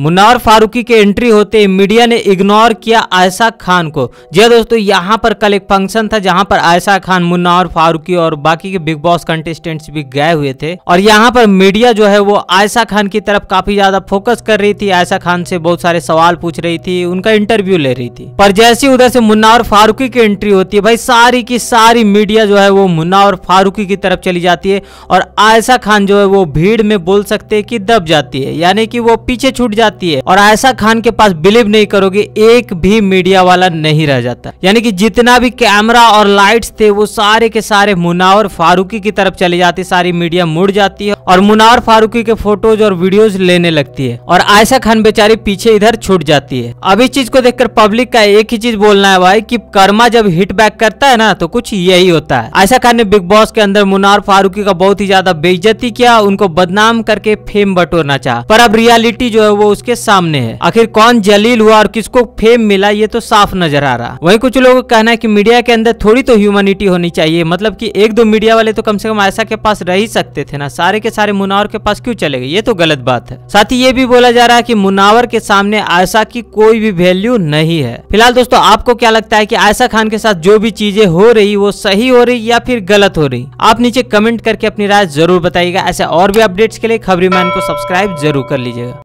मुनार फारूकी के एंट्री होते ही मीडिया ने इग्नोर किया आयशा खान को जी दोस्तों यहाँ पर कल एक फंक्शन था जहाँ पर आयशा खान मुनार फारूकी और बाकी के बिग बॉस कंटेस्टेंट्स भी गए हुए थे और यहाँ पर मीडिया जो है वो आयशा खान की तरफ काफी ज्यादा फोकस कर रही थी आयशा खान से बहुत सारे सवाल पूछ रही थी उनका इंटरव्यू ले रही थी पर जैसे उधर से मुन्ना और फारूकी की एंट्री होती है भाई सारी की सारी मीडिया जो है वो मुन्ना और फारूकी की तरफ चली जाती है और आयशा खान जो है वो भीड़ में बोल सकते है कि दब जाती है यानी कि वो पीछे छूट जाती जाती है और आयशा खान के पास बिलीव नहीं करोगे एक भी मीडिया वाला नहीं रह जाता यानी कि जितना भी कैमरा और लाइट्स थे वो सारे के सारे मुनावर फारूकी की तरफ चले जाते सारी मीडिया मुड़ जाती है और मुनावर फारूकी के फोटोज और वीडियोज लेने लगती है और आयशा खान बेचारी पीछे इधर छूट जाती है अब इस चीज को देखकर पब्लिक का एक ही चीज बोलना है भाई की कर्मा जब हिट बैक करता है ना तो कुछ यही होता है आयशा खान ने बिग बॉस के अंदर मुनावर फारूकी का बहुत ही ज्यादा बेइज्जती किया उनको बदनाम करके फेम बटोरना चाहा पर अब रियलिटी जो है वो उसके सामने है आखिर कौन जलील हुआ और किसको फेम मिला ये तो साफ नजर आ रहा वही कुछ लोगों का कहना है की मीडिया के अंदर थोड़ी तो ह्यूमनिटी होनी चाहिए मतलब की एक दो मीडिया वाले तो कम से कम ऐसा के पास रह ही सकते थे ना सारे के सारे मुनावर के पास क्यों चले गए ये तो गलत बात है साथ ही ये भी बोला जा रहा है की मुनावर के सामने आयशा की कोई भी वैल्यू नहीं है फिलहाल दोस्तों आपको क्या लगता है की आयशा खान के साथ जो भी चीजें हो रही वो सही हो रही या फिर गलत हो रही आप नीचे कमेंट करके अपनी राय जरूर बताइएगा ऐसे और भी अपडेट्स के लिए खबरी मैन को सब्सक्राइब जरूर कर लीजिएगा